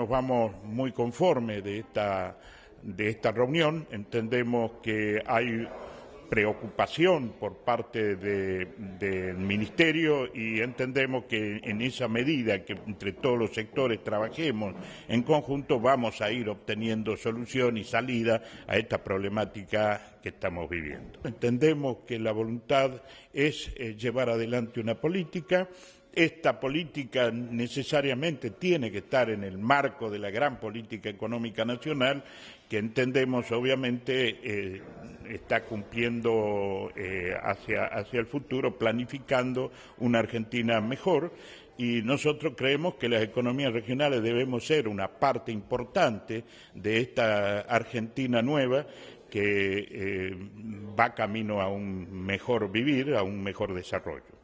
nos vamos muy conformes de esta, de esta reunión. Entendemos que hay preocupación por parte del Ministerio y entendemos que en esa medida que entre todos los sectores trabajemos en conjunto vamos a ir obteniendo solución y salida a esta problemática que estamos viviendo. Entendemos que la voluntad es eh, llevar adelante una política esta política necesariamente tiene que estar en el marco de la gran política económica nacional que entendemos obviamente eh, está cumpliendo eh, hacia, hacia el futuro, planificando una Argentina mejor y nosotros creemos que las economías regionales debemos ser una parte importante de esta Argentina nueva que eh, va camino a un mejor vivir, a un mejor desarrollo.